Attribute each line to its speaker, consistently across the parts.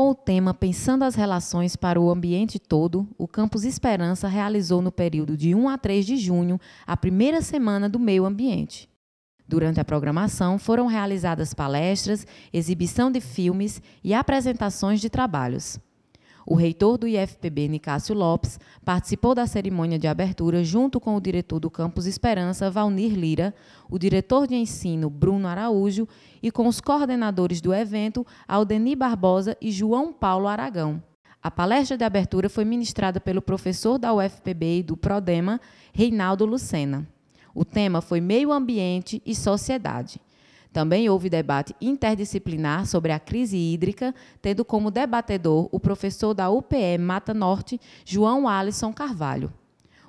Speaker 1: Com o tema Pensando as Relações para o Ambiente Todo, o Campus Esperança realizou no período de 1 a 3 de junho a primeira semana do meio ambiente. Durante a programação foram realizadas palestras, exibição de filmes e apresentações de trabalhos. O reitor do IFPB, Nicásio Lopes, participou da cerimônia de abertura junto com o diretor do Campus Esperança, Valnir Lira, o diretor de ensino, Bruno Araújo, e com os coordenadores do evento, Aldeni Barbosa e João Paulo Aragão. A palestra de abertura foi ministrada pelo professor da UFPB e do Prodema, Reinaldo Lucena. O tema foi Meio Ambiente e Sociedade. Também houve debate interdisciplinar sobre a crise hídrica, tendo como debatedor o professor da UPE Mata Norte, João Alisson Carvalho.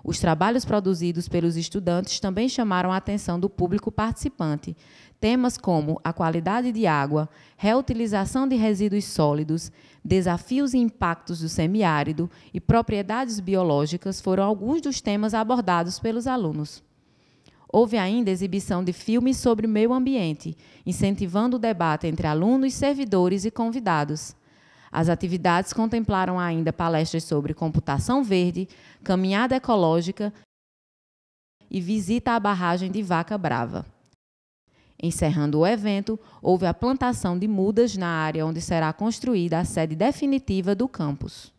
Speaker 1: Os trabalhos produzidos pelos estudantes também chamaram a atenção do público participante. Temas como a qualidade de água, reutilização de resíduos sólidos, desafios e impactos do semiárido e propriedades biológicas foram alguns dos temas abordados pelos alunos. Houve ainda exibição de filmes sobre o meio ambiente, incentivando o debate entre alunos, servidores e convidados. As atividades contemplaram ainda palestras sobre computação verde, caminhada ecológica e visita à barragem de Vaca Brava. Encerrando o evento, houve a plantação de mudas na área onde será construída a sede definitiva do campus.